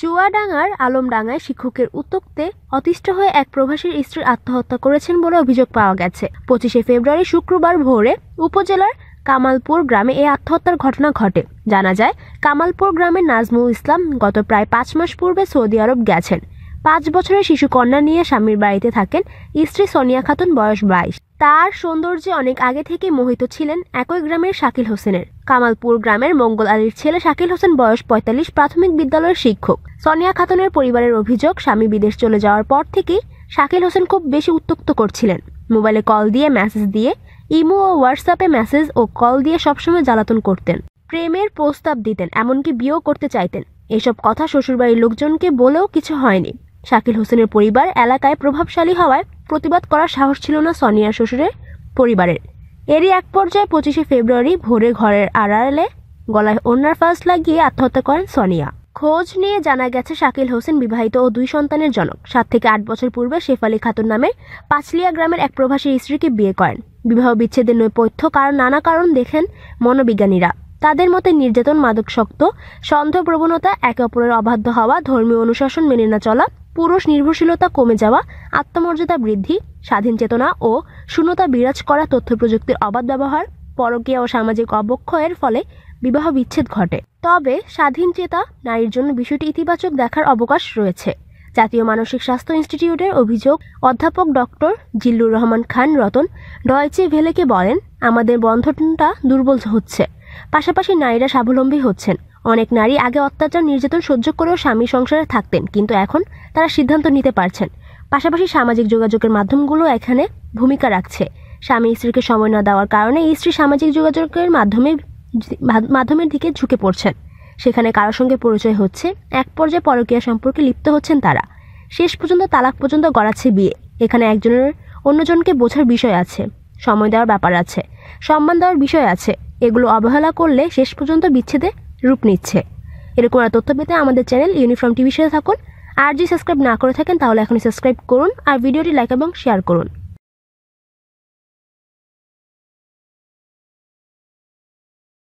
চুয়াডাঙ্গার আলমডাঙ্গায় শিক্ষকের উত্তক্তে অতিষ্ঠ হয়ে এক প্রবাসীর স্ত্রী আত্মহত্যা করেছেন বলে অভিযোগ পাওয়া গেছে পঁচিশে ফেব্রুয়ারি শুক্রবার ভোরে উপজেলার কামালপুর গ্রামে এই আত্মহত্যার ঘটনা ঘটে জানা যায় কামালপুর গ্রামের নাজমুল ইসলাম গত প্রায় পাঁচ মাস পূর্বে সৌদি আরব গেছেন পাঁচ বছরের শিশু কন্যা নিয়ে স্বামীর বাড়িতে থাকেন স্ত্রী সোনিয়া খাতুন বয়স বাইশ তার সৌন্দর্যে অনেক আগে থেকে মোহিত ছিলেন একই গ্রামের শাকিল হোসেনের কামালপুর গ্রামের মঙ্গল আলীর ছেলে শাকিল হোসেন বয়স পঁয়তাল্লিশ প্রাথমিক বিদ্যালয়ের শিক্ষক সোনিয়া খাতুনের পরিবারের অভিযোগ স্বামী বিদেশ চলে যাওয়ার পর থেকেই শাকিল হোসেন খুব বেশি উত্তক্ত করছিলেন মোবাইলে কল দিয়ে মেসেজ দিয়ে ইমো ও হোয়াটসঅ্যাপে মেসেজ ও কল দিয়ে সবসময় জ্বালাতন করতেন প্রেমের প্রস্তাব দিতেন এমনকি বিয়েও করতে চাইতেন এসব কথা শ্বশুরবাড়ির লোকজনকে বলেও কিছু হয়নি শাকিল হোসেনের পরিবার এলাকায় প্রভাবশালী হওয়ায় প্রতিবাদ করার সাহস ছিল না সনিয়া শ্বশুরের পরিবারের এরই এক পর্যায়ে পঁচিশে ফেব্রুয়ারি ভোরে ঘরের আড়ালে গলায় অন্যার ফাঁস লাগিয়ে আত্মহত্যা করেন সনিয়া খোঁজ নিয়ে জানা গেছে শাকিল হোসেন বিবাহিত ও দুই সন্তানের জনক সাত থেকে আট বছর পূর্বে শেফালি খাতুন নামে পাঁচলিয়া গ্রামের এক প্রভাসী স্ত্রীকে বিয়ে করেন বিবাহ বিচ্ছেদের নৈপথ্য কারণ নানা কারণ দেখেন মনোবিজ্ঞানীরা তাদের মতে নির্যাতন মাদকশক্ত সন্দেহ প্রবণতা একে অপরের অবাধ্য হওয়া ধর্মীয় অনুশাসন মেনে না চলা পুরুষ নির্ভরশীলতা কমে যাওয়া আত্মমর্যাদা বৃদ্ধি স্বাধীন চেতনা ও শূন্যতা বিরাজ করা তথ্য প্রযুক্তির অবাধ ব্যবহার পরকীয়া ও সামাজিক অবক্ষয়ের ফলে বিবাহ বিচ্ছেদ ঘটে তবে স্বাধীন চেতা নারীর জন্য বিষয়টি ইতিবাচক দেখার অবকাশ রয়েছে জাতীয় মানসিক স্বাস্থ্য ইনস্টিটিউটের অভিযোগ অধ্যাপক ডক্টর জিল্লুর রহমান খান রতন ডয়চে ভেলেকে বলেন আমাদের বন্ধনটা দুর্বল হচ্ছে পাশাপাশি নারীরা স্বাবলম্বী হচ্ছেন অনেক নারী আগে অত্যাচার নির্যাতন সহ্য করেও স্বামী সংসারে থাকতেন কিন্তু এখন তারা সিদ্ধান্ত নিতে পারছেন পাশাপাশি সামাজিক যোগাযোগের মাধ্যমগুলো এখানে ভূমিকা রাখছে স্বামী স্ত্রীকে সময় না দেওয়ার কারণে স্ত্রী সামাজিক যোগাযোগের মাধ্যমে মাধ্যমের দিকে ঝুঁকে পড়ছেন সেখানে কারোর সঙ্গে পরিচয় হচ্ছে এক পর্যায়ে পরকীয়া সম্পর্কে লিপ্ত হচ্ছেন তারা শেষ পর্যন্ত তালাক পর্যন্ত গড়াচ্ছে বিয়ে এখানে একজনের অন্যজনকে বোঝার বিষয় আছে সময় দেওয়ার ব্যাপার আছে সম্মান দেওয়ার বিষয় আছে এগুলো অবহেলা করলে শেষ পর্যন্ত বিচ্ছেদে রূপ নিচ্ছে এরকম আর তথ্য পেতে আমাদের চ্যানেল ইউনিফর্ম টিভি সাথে থাকুন আর যদি সাবস্ক্রাইব না করে থাকেন তাহলে এখনই সাবস্ক্রাইব করুন আর ভিডিওটি লাইক এবং শেয়ার করুন